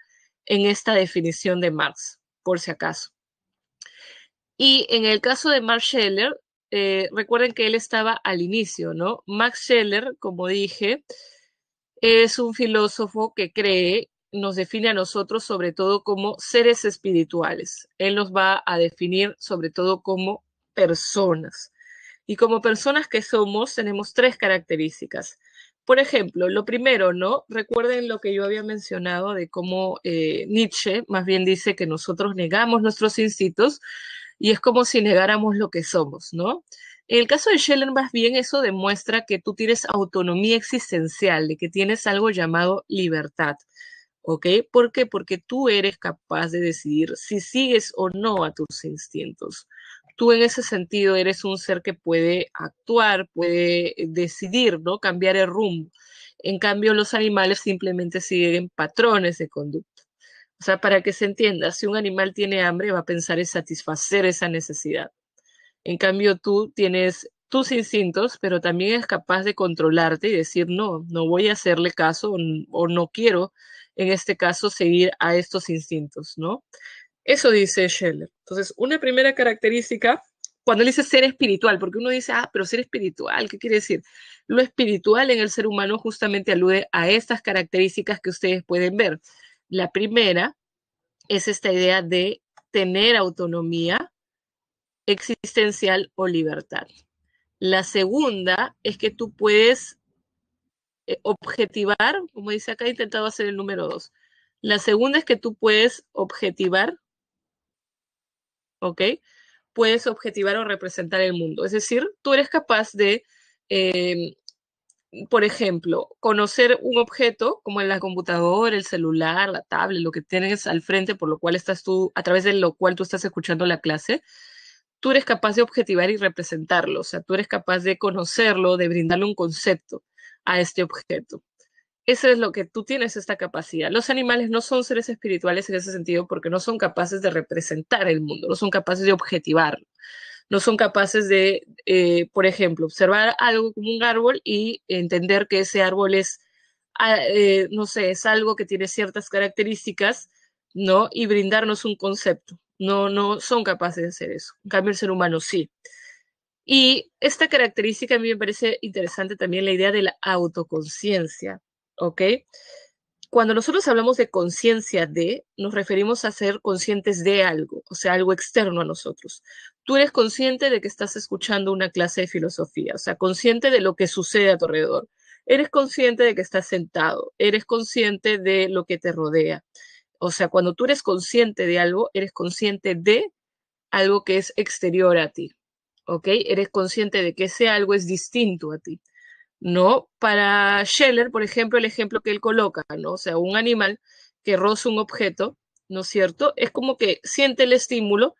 en esta definición de Marx, por si acaso. Y en el caso de Mark Scheller, eh, recuerden que él estaba al inicio, ¿no? Max Scheller, como dije, es un filósofo que cree, nos define a nosotros sobre todo como seres espirituales. Él nos va a definir sobre todo como personas. Y como personas que somos, tenemos tres características. Por ejemplo, lo primero, ¿no? Recuerden lo que yo había mencionado de cómo eh, Nietzsche más bien dice que nosotros negamos nuestros instintos y es como si negáramos lo que somos, ¿no? En el caso de Schellen, más bien eso demuestra que tú tienes autonomía existencial, de que tienes algo llamado libertad. ¿Ok? ¿Por qué? Porque tú eres capaz de decidir si sigues o no a tus instintos. Tú en ese sentido eres un ser que puede actuar, puede eh, decidir, ¿no? Cambiar el rumbo. En cambio, los animales simplemente siguen patrones de conducta. O sea, para que se entienda, si un animal tiene hambre, va a pensar en satisfacer esa necesidad. En cambio, tú tienes tus instintos, pero también es capaz de controlarte y decir, no, no voy a hacerle caso o, no quiero, en este caso, seguir a estos instintos, ¿no? Eso dice Scheller. Entonces, una primera característica, cuando él dice ser espiritual, porque uno dice, ah, pero ser espiritual, ¿qué quiere decir? Lo espiritual en el ser humano justamente alude a estas características que ustedes pueden ver. La primera es esta idea de tener autonomía existencial o libertad. La segunda es que tú puedes eh, objetivar, como dice acá, he intentado hacer el número dos. La segunda es que tú puedes objetivar, ¿ok? Puedes objetivar o representar el mundo. Es decir, tú eres capaz de em, por ejemplo, conocer un objeto como el la computadora, el celular, la tablet, lo que tienes al frente, por lo cual estás tú, a través de lo cual tú estás escuchando la clase, tú eres capaz de objetivar y representarlo, o sea, tú eres capaz de conocerlo, de brindarle un concepto a este objeto. Eso es lo que tú tienes esta capacidad. Los animales no son seres espirituales en ese sentido porque no son capaces de representar el mundo, no son capaces de objetivarlo no son capaces de, eh, por ejemplo, observar algo como un árbol y entender que ese árbol es, ah, eh, no sé, es algo que tiene ciertas características, ¿no? Y brindarnos un concepto. No, no son capaces de hacer eso. En cambio, el ser humano sí. Y esta característica a mí me parece interesante también la idea de la autoconciencia, ¿ok? Cuando nosotros hablamos de conciencia de, nos referimos a ser conscientes de algo, o sea, algo externo a nosotros tú eres consciente de que estás escuchando una clase de filosofía, o sea, consciente de lo que sucede a tu alrededor. Eres consciente de que estás sentado, eres consciente de lo que te rodea. O sea, cuando tú eres consciente de algo, eres consciente de algo que es exterior a ti, ¿ok? Eres consciente de que ese algo es distinto a ti, ¿no? Para Scheller, por ejemplo, el ejemplo que él coloca, ¿no? O sea, un animal que roza un objeto, ¿no es cierto? Es como que siente el estímulo,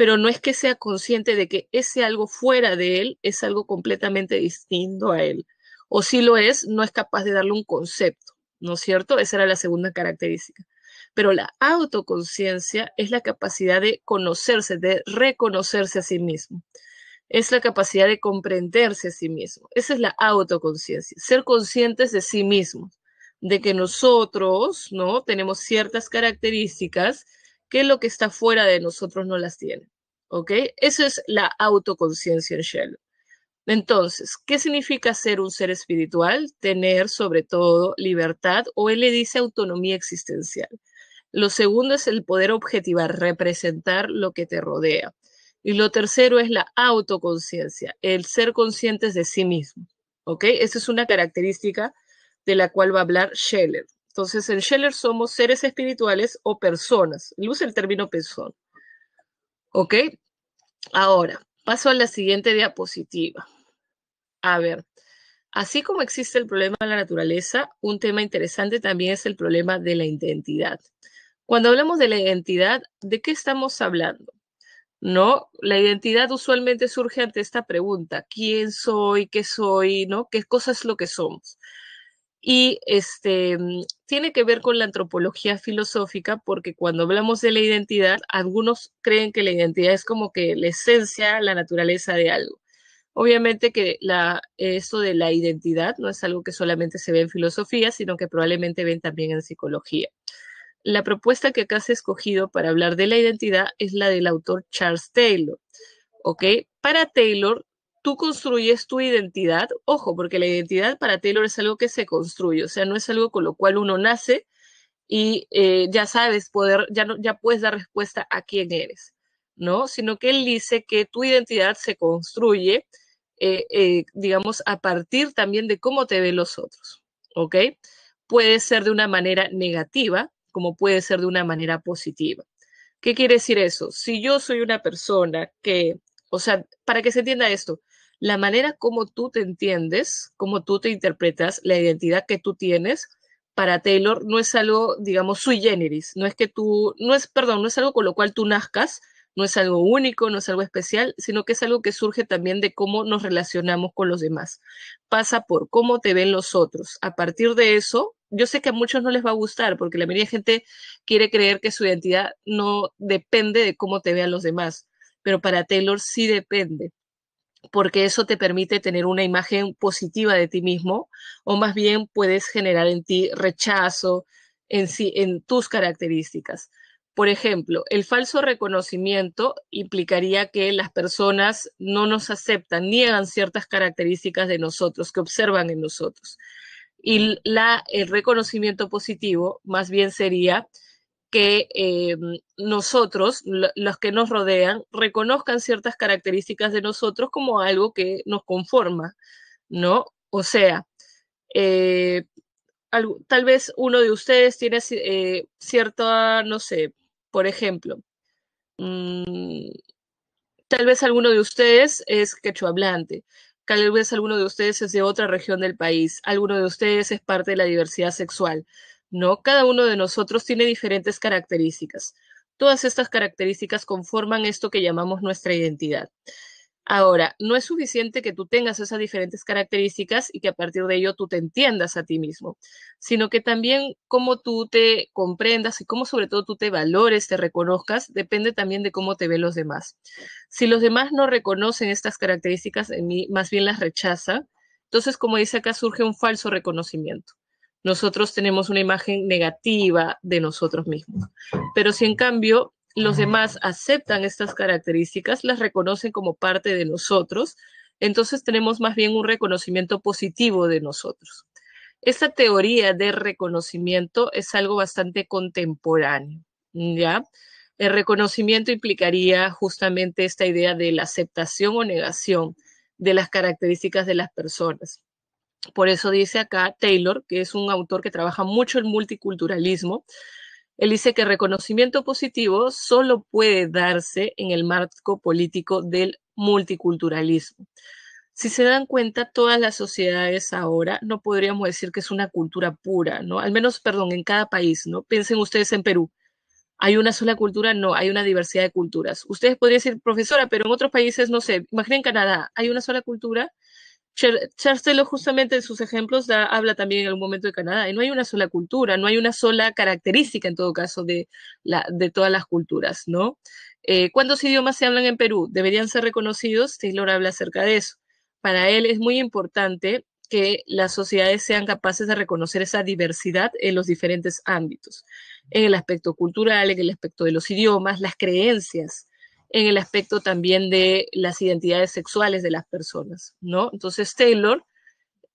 pero no es que sea consciente de que ese algo fuera de él es algo completamente distinto a él. O si lo es, no es capaz de darle un concepto, ¿no es cierto? Esa era la segunda característica. Pero la autoconciencia es la capacidad de conocerse, de reconocerse a sí mismo. Es la capacidad de comprenderse a sí mismo. Esa es la autoconciencia, ser conscientes de sí mismos, de que nosotros, ¿no? Tenemos ciertas características que lo que está fuera de nosotros no las tiene. ¿Ok? Eso es la autoconciencia en Shell. Entonces, ¿qué significa ser un ser espiritual? Tener sobre todo libertad o él le dice autonomía existencial. Lo segundo es el poder objetivar, representar lo que te rodea. Y lo tercero es la autoconciencia, el ser conscientes de sí mismo. ¿Ok? Esa es una característica de la cual va a hablar Scheller. Entonces, en Scheller somos seres espirituales o personas. Luce el término persona. ¿Ok? Ahora, paso a la siguiente diapositiva. A ver, así como existe el problema de la naturaleza, un tema interesante también es el problema de la identidad. Cuando hablamos de la identidad, ¿de qué estamos hablando? ¿no? La identidad usualmente surge ante esta pregunta, ¿quién soy? ¿Qué soy? ¿No? ¿Qué cosa es lo que somos? y este, mm, tiene que ver con la antropología filosófica, porque cuando hablamos de la identidad, algunos creen que la identidad es como que la esencia, la naturaleza de algo. Obviamente que la, eso de la identidad no es algo que solamente se ve en filosofía, sino que probablemente ven también en psicología. La propuesta que acá se ha escogido para hablar de la identidad es la del autor Charles Taylor. Para Taylor, tú construyes tu identidad, ojo, porque la identidad para Taylor es algo que se construye, o sea, no es algo con lo cual uno nace y eh, ya sabes poder, ya, no, ya puedes dar respuesta a quién eres, ¿no? Sino que él dice que tu identidad se construye, eh, eh, digamos, a partir también de cómo te ven los otros, ¿ok? Puede ser de una manera negativa, como puede ser de una manera positiva. ¿Qué quiere decir eso? Si yo soy una persona que, o sea, para que se entienda esto, la manera como tú te entiendes, como tú te interpretas, la identidad que tú tienes, para Taylor no es algo, digamos, sui generis, no es que tú, no es, perdón, no es algo con lo cual tú nazcas, no es algo único, no es algo especial, sino que es algo que surge también de cómo nos relacionamos con los demás. Pasa por cómo te ven los otros. A partir de eso, yo sé que a muchos no les va a gustar, porque la mayoría de gente quiere creer que su identidad no depende de cómo te vean los demás, pero para Taylor sí depende porque eso te permite tener una imagen positiva de ti mismo o más bien puedes generar en ti rechazo en, en tus características. Por ejemplo, el falso reconocimiento implicaría que las personas no nos aceptan, niegan ciertas características de nosotros, que observan en nosotros. Y el reconocimiento positivo más bien sería que eh, nosotros, los que nos rodean, reconozcan ciertas características de nosotros como algo que nos conforma, ¿no? O sea, eh, tal vez uno de ustedes tiene eh, cierta, no sé, por ejemplo, mm, tal vez alguno de ustedes es quechua hablante, tal vez alguno de ustedes es de otra región del país, alguno de ustedes es parte de la diversidad sexual, ¿no? Cada uno de nosotros tiene diferentes características. Todas estas características conforman esto que llamamos nuestra identidad. Ahora, no es suficiente que tú tengas esas diferentes características y que a partir de ello tú te entiendas a ti mismo, sino que también cómo tú te comprendas y cómo sobre todo tú te valores, te reconozcas, depende también de cómo te ven los demás. Si los demás no reconocen estas características en mí, más bien las rechaza, entonces como dice acá surge un falso reconocimiento nosotros tenemos una imagen negativa de nosotros mismos. Pero si en cambio los demás aceptan estas características, las reconocen como parte de nosotros, entonces tenemos más bien un reconocimiento positivo de nosotros. Esta teoría de reconocimiento es algo bastante contemporáneo, ¿ya? El reconocimiento implicaría justamente esta idea de la aceptación o negación de las características de las personas. Por eso dice acá Taylor, que es un autor que trabaja mucho el multiculturalismo, él dice que reconocimiento positivo solo puede darse en el marco político del multiculturalismo. Si se dan cuenta, todas las sociedades ahora no podríamos decir que es una cultura pura, ¿no? Al menos, perdón, en cada país, ¿no? Piensen ustedes en Perú. ¿Hay una sola cultura? No, hay una diversidad de culturas. Ustedes podrían decir, profesora, pero en otros países, no sé, imaginen Canadá, ¿hay una sola cultura? Charcelo justamente en sus ejemplos habla también en algún momento de Canadá, y no hay una sola cultura, no hay una sola característica en todo caso de, todas las culturas, ¿no? Eh, ¿Cuántos idiomas se hablan en Perú? ¿Deberían ser reconocidos? Taylor habla acerca de eso. Para él es muy importante que las sociedades sean capaces de reconocer esa diversidad en los diferentes ámbitos, en el aspecto cultural, en el aspecto de los idiomas, las creencias, en el aspecto también de las identidades sexuales de las personas, ¿no? Entonces Taylor,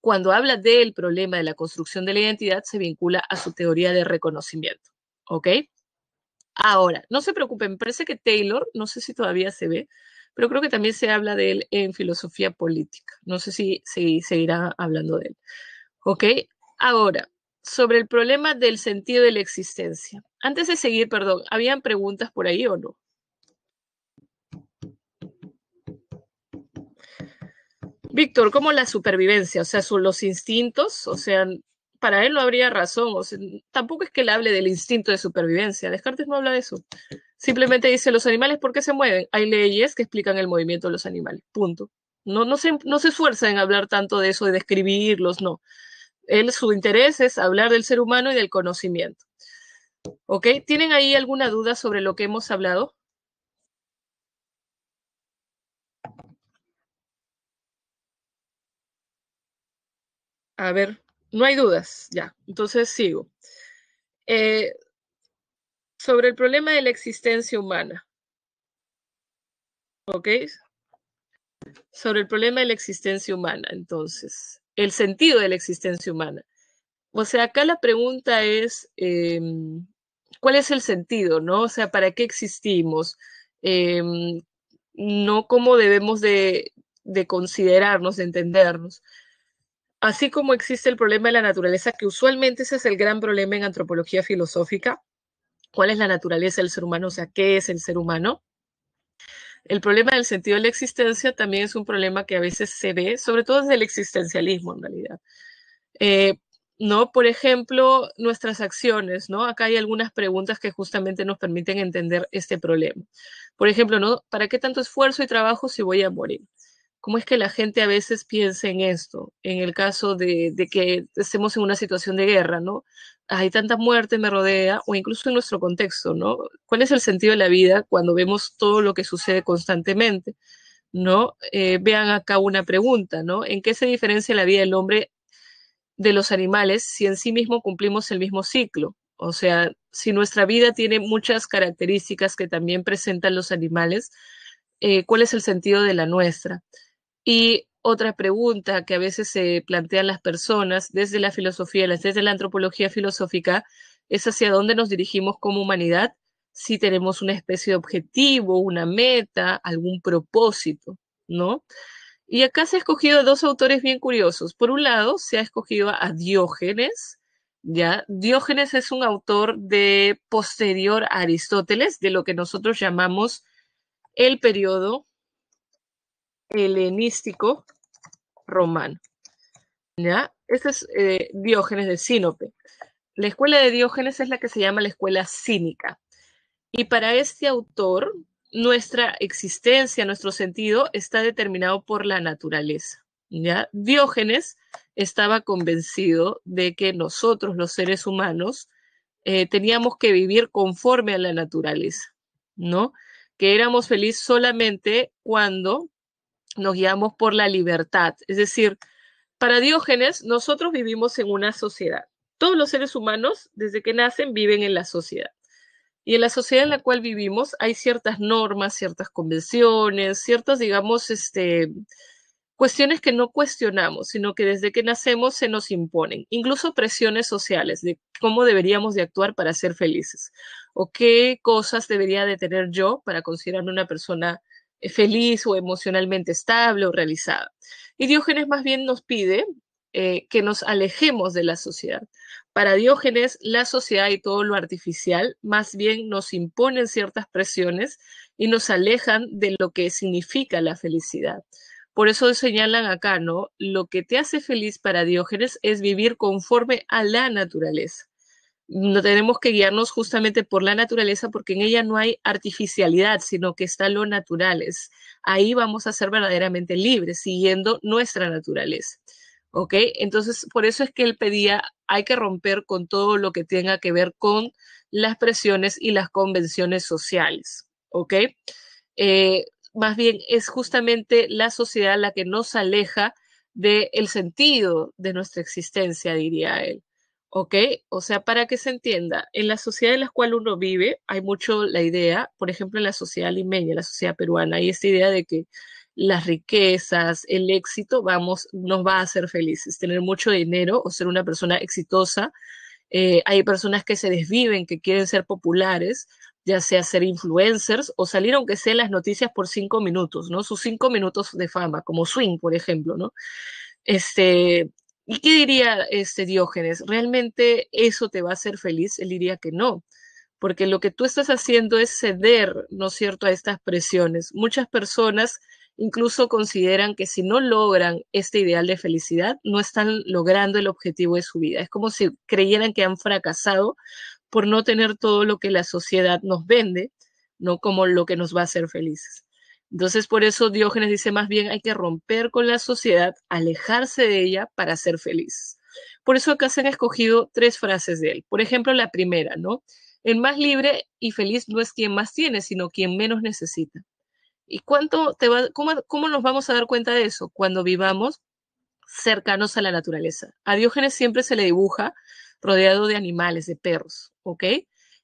cuando habla del problema de la construcción de la identidad, se vincula a su teoría de reconocimiento, ¿ok? Ahora, no se preocupen, parece que Taylor, no sé si todavía se ve, pero creo que también se habla de él en filosofía política, no sé si, se seguirá hablando de él, ¿ok? Ahora, sobre el problema del sentido de la existencia. Antes de seguir, perdón, ¿habían preguntas por ahí o no? Víctor, ¿cómo la supervivencia? O sea, son los instintos, o sea, para él no habría razón, o sea, tampoco es que él hable del instinto de supervivencia, Descartes no habla de eso. Simplemente dice, los animales, ¿por qué se mueven? Hay leyes que explican el movimiento de los animales, punto. No, se, no se esfuerza en hablar tanto de eso, de describirlos, no. Él, su interés es hablar del ser humano y del conocimiento. ¿Ok? ¿Tienen ahí alguna duda sobre lo que hemos hablado? A ver, no hay dudas, ya. Entonces sigo. Eh, sobre el problema de la existencia humana. ¿Ok? Sobre el problema de la existencia humana, entonces, el sentido de la existencia humana. O sea, acá la pregunta es, em, ¿cuál es el sentido, no? O sea, ¿para qué existimos? Em, no cómo debemos de, de considerarnos, de entendernos. Así como existe el problema de la naturaleza, que usualmente ese es el gran problema en antropología filosófica, cuál es la naturaleza del ser humano, o sea, qué es el ser humano. El problema del sentido de la existencia también es un problema que a veces se ve, sobre todo desde el existencialismo en realidad. Eh, ¿no? Por ejemplo, nuestras acciones, ¿no? Acá hay algunas preguntas que justamente nos permiten entender este problema. Por ejemplo, ¿no? ¿Para qué tanto esfuerzo y trabajo si voy a morir? ¿Cómo es que la gente a veces piensa en esto? En el caso de, que estemos en una situación de guerra, ¿no? Hay tanta muerte me rodea, o incluso en nuestro contexto, ¿no? ¿Cuál es el sentido de la vida cuando vemos todo lo que sucede constantemente? ¿No? Eh, vean acá una pregunta, ¿no? ¿En qué se diferencia la vida del hombre de los animales si en sí mismo cumplimos el mismo ciclo? O sea, si nuestra vida tiene muchas características que también presentan los animales, eh, ¿cuál es el sentido de la nuestra? Y otra pregunta que a veces se plantean las personas desde la filosofía, desde la antropología filosófica, es hacia dónde nos dirigimos como humanidad, si tenemos una especie de objetivo, una meta, algún propósito, ¿no? Y acá se ha escogido dos autores bien curiosos. Por un lado, se ha escogido a Diógenes, ¿ya? Diógenes es un autor de posterior a Aristóteles, de lo que nosotros llamamos el periodo helenístico romano. ¿Ya? Este es eh, Diógenes de Sinope. La escuela de Diógenes es la que se llama la escuela cínica. Y para este autor, nuestra existencia, nuestro sentido está determinado por la naturaleza. ¿ya? Diógenes estaba convencido de que nosotros, los seres humanos, eh, teníamos que vivir conforme a la naturaleza, ¿no? Que éramos felices solamente cuando nos guiamos por la libertad. Es decir, para Diógenes, nosotros vivimos en una sociedad. Todos los seres humanos, desde que nacen, viven en la sociedad. Y en la sociedad en la cual vivimos hay ciertas normas, ciertas convenciones, ciertas, digamos, este, cuestiones que no cuestionamos, sino que desde que nacemos se nos imponen, incluso presiones sociales de cómo deberíamos de actuar para ser felices o qué cosas debería de tener yo para considerarme una persona eh, feliz o emocionalmente estable o realizada. Y Diógenes más bien nos pide eh, que nos alejemos de la sociedad. Para Diógenes, la sociedad y todo lo artificial más bien nos imponen ciertas presiones y nos alejan de lo que significa la felicidad. Por eso señalan acá, ¿no? Lo que te hace feliz para Diógenes es vivir conforme a la naturaleza no tenemos que guiarnos justamente por la naturaleza porque en ella no hay artificialidad, sino que está lo natural. ahí vamos a ser verdaderamente libres, siguiendo nuestra naturaleza. ¿Ok? Entonces, por eso es que él pedía, hay que romper con todo lo que tenga que ver con las presiones y las convenciones sociales. ¿Ok? Eh, más bien es justamente la sociedad la que nos aleja del sentido de nuestra existencia, diría él. ¿ok? O sea, para que se entienda, en la sociedad en la cual uno vive hay mucho la idea, por ejemplo, en la sociedad limeña, la sociedad peruana, hay esta idea de que las riquezas, el éxito, vamos, nos va a hacer felices. Tener mucho dinero o ser una persona exitosa. Eh, hay personas que se desviven, que quieren ser populares, ya sea ser influencers o salir aunque sea en las noticias por cinco minutos, ¿no? Sus cinco minutos de fama, como Swing, por ejemplo, ¿no? Este, ¿Y qué diría este Diógenes? ¿Realmente eso te va a hacer feliz? Él diría que no, porque lo que tú estás haciendo es ceder, ¿no es cierto?, a estas presiones. Muchas personas incluso consideran que si no logran este ideal de felicidad, no están logrando el objetivo de su vida. Es como si creyeran que han fracasado por no tener todo lo que la sociedad nos vende, no como lo que nos va a hacer felices. Entonces, por eso Diógenes dice más bien hay que romper con la sociedad, alejarse de ella para ser feliz. Por eso acá se han escogido tres frases de él. Por ejemplo, la primera, ¿no? El más libre y feliz no es quien más tiene, sino quien menos necesita. ¿Y cuánto te va, cómo, cómo nos vamos a dar cuenta de eso? Cuando vivamos cercanos a la naturaleza. A Diógenes siempre se le dibuja rodeado de animales, de perros, ¿ok?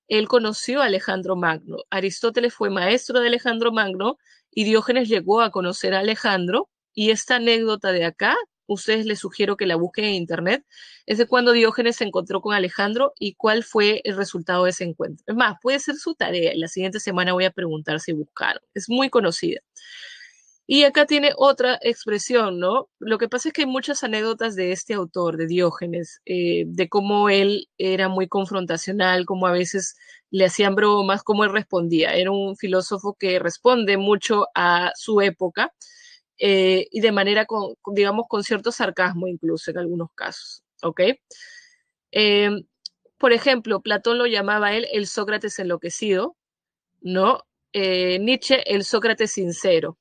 Él conoció a Alejandro Magno. Aristóteles fue maestro de Alejandro Magno y Diógenes llegó a conocer a Alejandro. Y esta anécdota de acá, ustedes les sugiero que la busquen en internet, es de cuando Diógenes se encontró con Alejandro y cuál fue el resultado de ese encuentro. Es más, puede ser su tarea. La siguiente semana voy a preguntar si buscaron. Es muy conocida. Y acá tiene otra expresión, ¿no? Lo que pasa es que hay muchas anécdotas de este autor, de Diógenes, eh, de cómo él era muy confrontacional, cómo a veces le hacían bromas, cómo él respondía. Era un filósofo que responde mucho a su época eh, y de manera, con, digamos, con cierto sarcasmo incluso en algunos casos, ¿ok? Eh, por ejemplo, Platón lo llamaba él el Sócrates enloquecido, ¿no? Nietzsche el Sócrates sincero.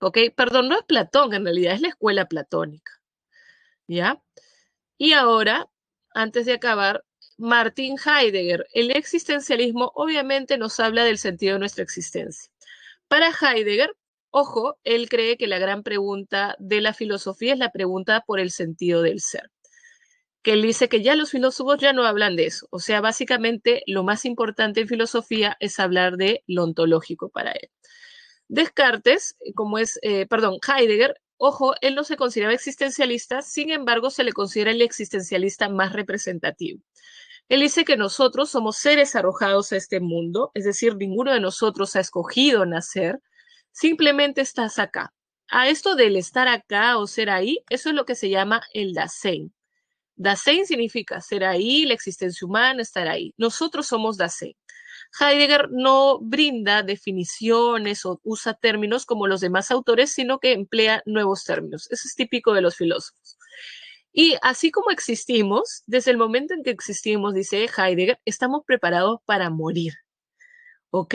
¿ok? Perdón, no es Platón en realidad, es la escuela platónica, ¿ya? Y ahora, antes de acabar, Martin Heidegger, el existencialismo obviamente nos habla del sentido de nuestra existencia. Para Heidegger, ojo, él cree que la gran pregunta de la filosofía es la pregunta por el sentido del ser que él dice que ya los filósofos ya no hablan de eso. O sea, básicamente lo más importante en filosofía es hablar de lo ontológico para él. Descartes, eh, como es, eh, perdón, Heidegger, ojo, él no se consideraba existencialista, sin embargo se le considera el existencialista más representativo. Él dice que nosotros somos seres arrojados a este mundo, es decir, ninguno de nosotros ha escogido nacer, simplemente estás acá. A esto del estar acá o ser ahí, eso es lo que se llama el Dasein. Dasein significa ser ahí, la existencia humana, estar ahí. Nosotros somos Dasein. Heidegger no brinda definiciones o usa términos como los demás autores, sino que emplea nuevos términos. Eso es típico de los filósofos. Y así como existimos, desde el momento en que existimos, dice Heidegger, estamos preparados para morir. ¿Ok?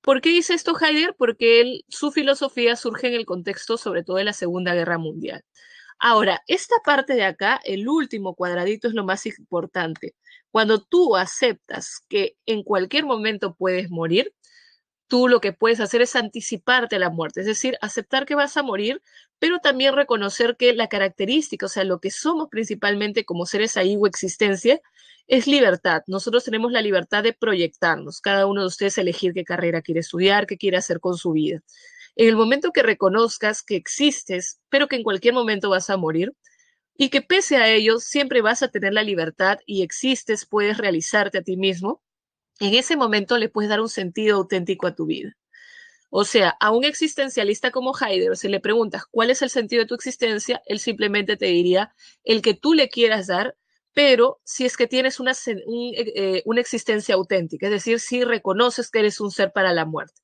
¿Por qué dice esto Heidegger? Porque él, su filosofía surge en el contexto sobre todo de la Segunda Guerra Mundial. Ahora, esta parte de acá, el último cuadradito es lo más importante. Cuando tú aceptas que en cualquier momento puedes morir, tú lo que puedes hacer es anticiparte a la muerte, es decir, aceptar que vas a morir, pero también reconocer que la característica, o sea, lo que somos principalmente como seres ahí o existencia, es libertad. Nosotros tenemos la libertad de proyectarnos, cada uno de ustedes elegir qué carrera quiere estudiar, qué quiere hacer con su vida. En el momento que reconozcas que existes, pero que en cualquier momento vas a morir, y que pese a ello siempre vas a tener la libertad y existes, puedes realizarte a ti mismo, en ese momento le puedes dar un sentido auténtico a tu vida. O sea, a un existencialista como Heidegger, si le preguntas cuál es el sentido de tu existencia, él simplemente te diría el que tú le quieras dar, pero si es que tienes una, eh, eh, una existencia auténtica, es decir, si reconoces que eres un ser para la muerte.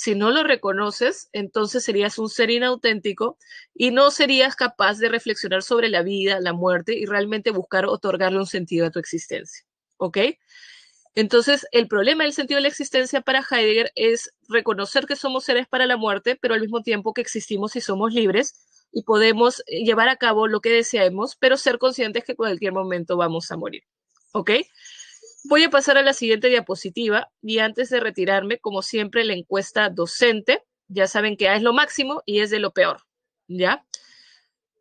Si no lo reconoces, entonces serías un ser inauténtico y no serías capaz de reflexionar sobre la vida, la muerte y realmente buscar otorgarle un sentido a tu existencia. ¿Ok? Entonces, el problema del sentido de la existencia para Heidegger es reconocer que somos seres para la muerte, pero al mismo tiempo que existimos y somos libres y podemos eh, llevar a cabo lo que deseamos, pero ser conscientes que en cualquier momento vamos a morir. ¿Ok? Voy a pasar a la siguiente diapositiva y antes de retirarme, como siempre, la encuesta docente. Ya saben que A es lo máximo y es de lo peor, ¿ya?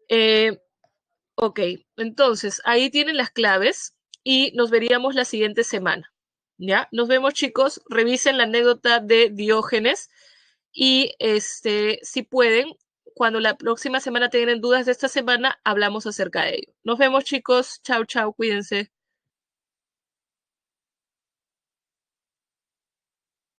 Eh, ok, entonces ahí tienen las claves y nos veríamos la siguiente semana, ¿ya? Nos vemos chicos, revisen la anécdota de Diógenes y este, si pueden, cuando la próxima semana tienen dudas de esta semana, hablamos acerca de ello. Nos vemos chicos, chao, chao, cuídense.